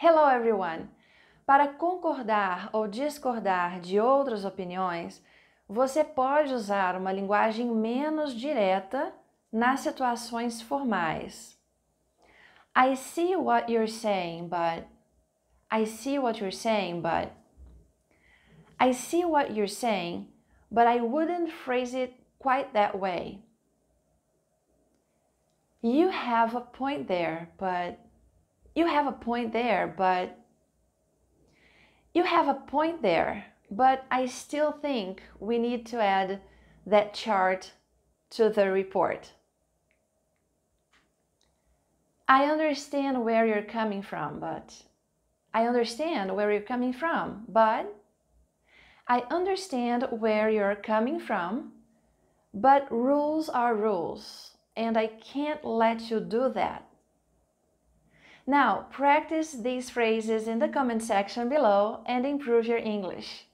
Hello everyone! Para concordar ou discordar de outras opiniões, você pode usar uma linguagem menos direta nas situações formais. I see what you're saying, but. I see what you're saying, but. I see what you're saying, but I wouldn't phrase it quite that way. You have a point there, but. You have a point there, but you have a point there, but I still think we need to add that chart to the report. I understand where you're coming from, but I understand where you're coming from, but I understand where you're coming from, but rules are rules, and I can't let you do that. Now, practice these phrases in the comment section below and improve your English.